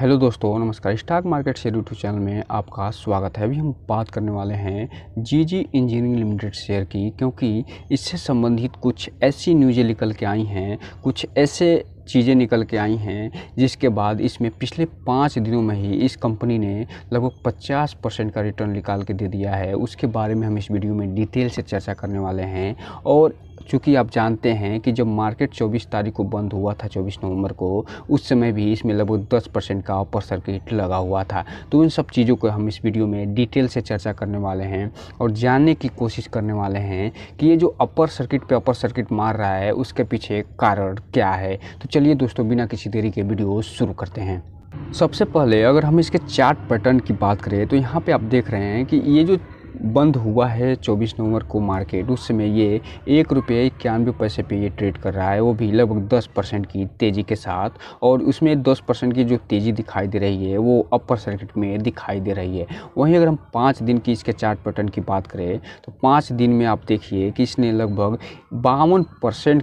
hello दोस्तों नमस्कार stock market share YouTube channel में आपका स्वागत है अभी हम बात करने वाले हैं G G Engineering Limited share की क्योंकि इससे संबंधित कुछ ऐसी न्यूज़ें निकल के आई हैं कुछ ऐसे चीज़ें निकल के आई हैं जिसके बाद इसमें पिछले पाँच दिनों में ही इस कंपनी ने लगभग 50 परसेंट का रिटर्न निकाल के दे दिया है उसके बारे में हम इस वीडियो में डिटेल से चर्चा करने वाले हैं और चूँकि आप जानते हैं कि जब मार्केट 24 तारीख को बंद हुआ था 24 नवंबर को उस समय भी इसमें लगभग 10 परसेंट का अपर सर्किट लगा हुआ था तो इन सब चीज़ों को हम इस वीडियो में डिटेल से चर्चा करने वाले हैं और जानने की कोशिश करने वाले हैं कि ये जो अपर सर्किट पर अपर सर्किट मार रहा है उसके पीछे कारण क्या है तो चलिए दोस्तों बिना किसी देरी के वीडियो शुरू करते हैं सबसे पहले अगर हम इसके चार्ट पैटर्न की बात करें तो यहाँ पे आप देख रहे हैं कि ये जो बंद हुआ है 24 नवंबर को मार्केट उस समय ये एक रुपये इक्यानवे पैसे पे ये ट्रेड कर रहा है वो भी लगभग 10 परसेंट की तेज़ी के साथ और उसमें 10 परसेंट की जो तेज़ी दिखाई दे रही है वो अपर सर्किट में दिखाई दे रही है वहीं अगर हम पाँच दिन की इसके चार्ट पैटर्न की बात करें तो पाँच दिन में आप देखिए कि इसने लगभग बावन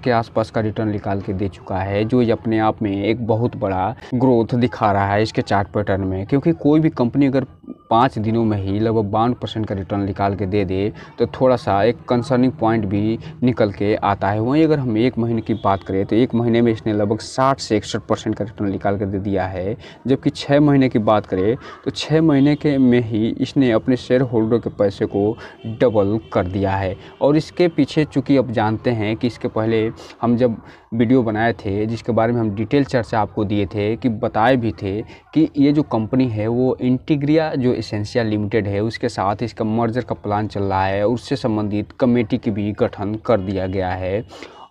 के आसपास का रिटर्न निकाल के दे चुका है जो ये अपने आप में एक बहुत बड़ा ग्रोथ दिखा रहा है इसके चार्ट पैटर्न में क्योंकि कोई भी कंपनी अगर पाँच दिनों में ही लगभग बावन परसेंट का रिटर्न निकाल के दे दे तो थोड़ा सा एक कंसर्निंग पॉइंट भी निकल के आता है वहीं अगर हम एक महीने की बात करें तो एक महीने में इसने लगभग साठ से इकसठ परसेंट का रिटर्न निकाल के दे दिया है जबकि छः महीने की बात करें तो छः महीने के में ही इसने अपने शेयर होल्डर के पैसे को डबल कर दिया है और इसके पीछे चूँकि आप जानते हैं कि इसके पहले हम जब वीडियो बनाए थे जिसके बारे में हम डिटेल चर्चा आपको दिए थे कि बताए भी थे कि ये जो कंपनी है वो इंटीग्रिया जो एसेंशिया लिमिटेड है उसके साथ इसका मर्जर का प्लान चल रहा है उससे संबंधित कमेटी की भी गठन कर दिया गया है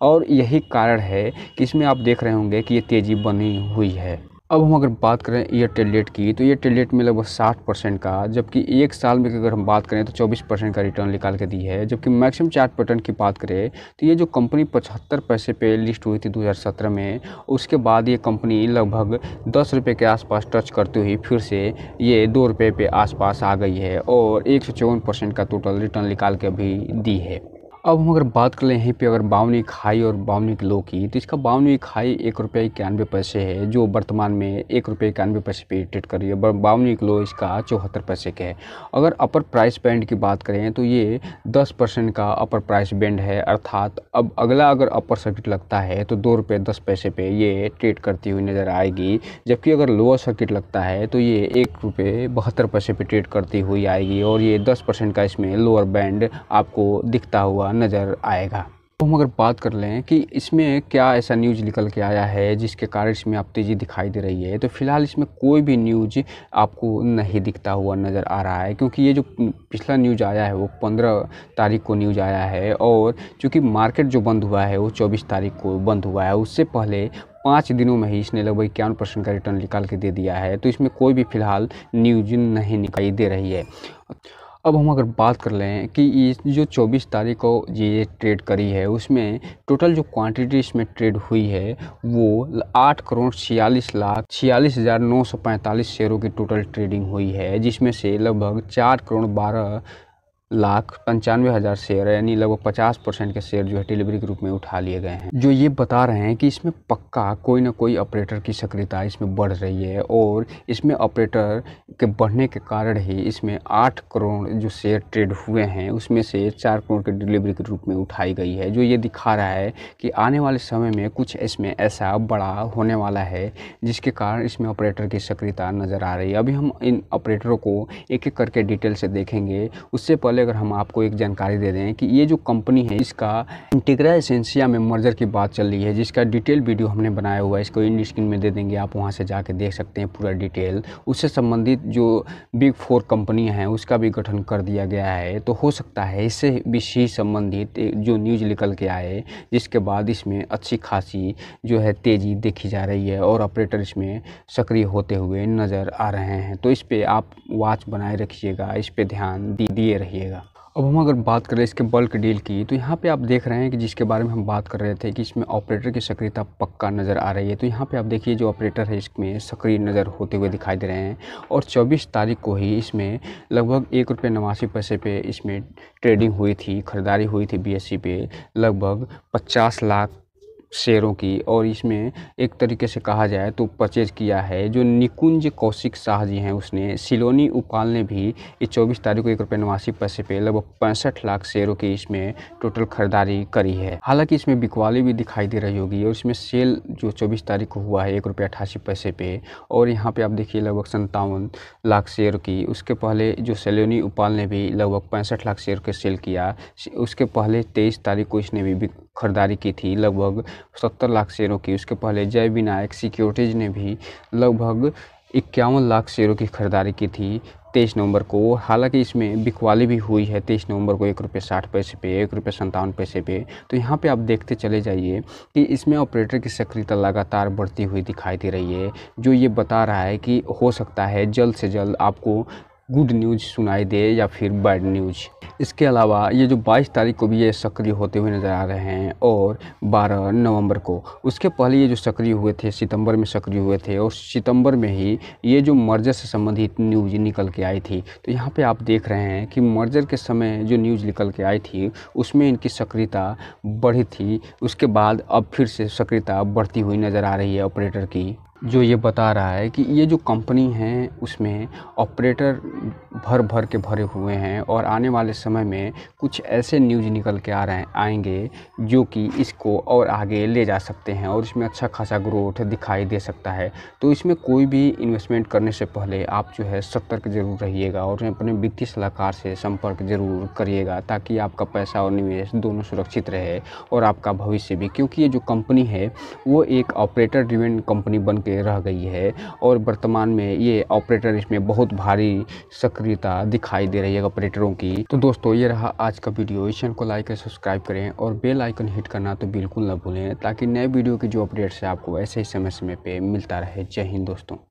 और यही कारण है कि इसमें आप देख रहे होंगे कि ये तेज़ी बनी हुई है अब हम अगर बात करें एयरटेल रेट की तो एयरटेल रेट में लगभग साठ परसेंट का जबकि एक साल में अगर हम बात करें तो चौबीस परसेंट का रिटर्न निकाल के दी है जबकि मैक्सिमम चार्ट पैटर्न की बात करें तो ये जो कंपनी पचहत्तर पैसे पे लिस्ट हुई थी 2017 में उसके बाद ये कंपनी लगभग दस रुपये के आसपास टच करते हुई फिर से ये दो रुपये पे आसपास आ गई है और एक का टोटल रिटर्न निकाल के भी दी है अब हम अगर बात कर लें यहीं पे अगर बावनी खाई और बावनी लो की तो इसका बावनी खाई एक रुपये इक्यानवे पैसे है जो वर्तमान में एक रुपये इक्यानवे पैसे पे ट्रेड कर रही है बावनी किलो इसका चौहत्तर पैसे का है अगर अपर प्राइस बैंड की बात करें तो ये दस परसेंट का अपर प्राइस बैंड है अर्थात अब अगला अगर अपर सर्किट लगता है तो दो रुपये दस पैसे पे ये ट्रेड करती हुई नज़र आएगी जबकि अगर लोअर सर्किट लगता है तो ये एक रुपये बहत्तर पैसे पे ट्रेड करती हुई आएगी और ये दस परसेंट का इसमें लोअर बैंड आपको दिखता हुआ हुआ नज़र आएगा तो हम अगर बात कर लें कि इसमें क्या ऐसा न्यूज निकल के आया है जिसके कारण इसमें आप तेज़ी दिखाई दे रही है तो फिलहाल इसमें कोई भी न्यूज आपको नहीं दिखता हुआ नज़र आ रहा है क्योंकि ये जो पिछला न्यूज आया है वो पंद्रह तारीख को न्यूज आया है और चूँकि मार्केट जो बंद हुआ है वो चौबीस तारीख को बंद हुआ है उससे पहले पाँच दिनों में ही इसने लगभग इक्यावन परसेंट का रिटर्न निकाल के दे दिया है तो इसमें कोई भी फिलहाल न्यूज नहीं निकाली दे रही है अब हम अगर बात कर लें कि ये जो 24 तारीख को ये ट्रेड करी है उसमें टोटल जो क्वांटिटी इसमें ट्रेड हुई है वो आठ करोड़ छियालीस लाख छियालीस हज़ार नौ सौ पैंतालीस शेयरों की टोटल ट्रेडिंग हुई है जिसमें से लगभग चार करोड़ बारह लाख पंचानवे हज़ार शेयर यानी लगभग पचास परसेंट के शेयर जो है डिलीवरी के रूप में उठा लिए गए हैं जो ये बता रहे हैं कि इसमें पक्का कोई ना कोई ऑपरेटर की सक्रियता इसमें बढ़ रही है और इसमें ऑपरेटर के बढ़ने के कारण ही इसमें आठ करोड़ जो शेयर ट्रेड हुए हैं उसमें से चार करोड़ के डिलीवरी के रूप में उठाई गई है जो ये दिखा रहा है कि आने वाले समय में कुछ इसमें ऐसा बड़ा होने वाला है जिसके कारण इसमें ऑपरेटर की सक्रियता नज़र आ रही है अभी हम इन ऑपरेटरों को एक एक करके डिटेल से देखेंगे उससे पहले पहले अगर हम आपको एक जानकारी दे दें कि ये जो कंपनी है इसका इंटीग्रा एसेंसिया में मर्जर की बात चल रही है जिसका डिटेल वीडियो हमने बनाया हुआ है इसको इन स्क्रीन में दे देंगे आप वहाँ से जाके देख सकते हैं पूरा डिटेल उससे संबंधित जो बिग फोर कंपनी है उसका भी गठन कर दिया गया है तो हो सकता है इससे विषय संबंधित जो न्यूज निकल के आए जिसके बाद इसमें अच्छी खासी जो है तेज़ी देखी जा रही है और ऑपरेटर इसमें सक्रिय होते हुए नज़र आ रहे हैं तो इस पर आप वॉच बनाए रखिएगा इस पर ध्यान दिए रहिएगा अब हम अगर बात करें इसके बल्क डील की तो यहाँ पे आप देख रहे हैं कि जिसके बारे में हम बात कर रहे थे कि इसमें ऑपरेटर की सक्रियता पक्का नज़र आ रही है तो यहाँ पे आप देखिए जो ऑपरेटर है इसमें सक्रिय नज़र होते हुए दिखाई दे रहे हैं और 24 तारीख को ही इसमें लगभग एक रुपये नवासी पैसे पे इसमें ट्रेडिंग हुई थी खरीदारी हुई थी बी e पे लगभग पचास लाख शेयरों की और इसमें एक तरीके से कहा जाए तो परचेज किया है जो निकुंज कौशिक शाह जी हैं उसने सिलोनी उपाल ने भी ये चौबीस तारीख को एक रुपये नवासी पैसे पे लगभग पैंसठ लाख शेयरों की इसमें टोटल खरीदारी करी है हालांकि इसमें बिकवाली भी दिखाई दे रही होगी और इसमें सेल जो चौबीस तारीख को हुआ है एक रुपये अठासी पैसे पे और यहाँ पर आप देखिए लगभग सत्तावन लाख शेयर की उसके पहले जो सेलोनी उपाल ने भी लगभग पैंसठ लाख शेयर के सेल किया उसके पहले तेईस तारीख को इसने भी खरीदारी की थी लगभग सत्तर लाख शेयरों की उसके पहले जय विनायक सिक्योरिटीज़ ने भी लगभग इक्यावन लाख शेयरों की खरीदारी की थी तेईस नवंबर को हालांकि इसमें बिकवाली भी हुई है तेईस नवंबर को एक रुपये साठ पैसे पे एक रुपये संतावन पैसे पे तो यहाँ पे आप देखते चले जाइए कि इसमें ऑपरेटर की सक्रियता लगातार बढ़ती हुई दिखाई दे रही है जो ये बता रहा है कि हो सकता है जल्द से जल्द आपको गुड न्यूज़ सुनाई दे या फिर बैड न्यूज़ इसके अलावा ये जो 22 तारीख को भी ये सक्रिय होते हुए नज़र आ रहे हैं और 12 नवंबर को उसके पहले ये जो सक्रिय हुए थे सितंबर में सक्रिय हुए थे और सितंबर में ही ये जो मर्जर से संबंधित न्यूज निकल के आई थी तो यहाँ पे आप देख रहे हैं कि मर्जर के समय जो न्यूज निकल के आई थी उसमें इनकी सक्रियता बढ़ी थी उसके बाद अब फिर से सक्रियता बढ़ती हुई नज़र आ रही है ऑपरेटर की जो ये बता रहा है कि ये जो कंपनी है उसमें ऑपरेटर भर भर के भरे हुए हैं और आने वाले समय में कुछ ऐसे न्यूज निकल के आ रहे हैं आएंगे जो कि इसको और आगे ले जा सकते हैं और इसमें अच्छा खासा ग्रोथ दिखाई दे सकता है तो इसमें कोई भी इन्वेस्टमेंट करने से पहले आप जो है सतर्क ज़रूर रहिएगा और अपने वित्तीय सलाहकार से संपर्क ज़रूर करिएगा ताकि आपका पैसा और निवेश दोनों सुरक्षित रहे और आपका भविष्य भी क्योंकि ये जो कंपनी है वो एक ऑपरेटर ड्रिवेंट कंपनी बन के रह गई है और वर्तमान में ये ऑपरेटर इसमें बहुत भारी सक्रियता दिखाई दे रही है ऑपरेटरों की तो दोस्तों ये रहा आज का वीडियो इस चैनल को लाइक और सब्सक्राइब करें और बेल आइकन हिट करना तो बिल्कुल ना भूलें ताकि नए वीडियो के जो अपडेट्स है आपको ऐसे ही समय समय पर मिलता रहे जय हिंद दोस्तों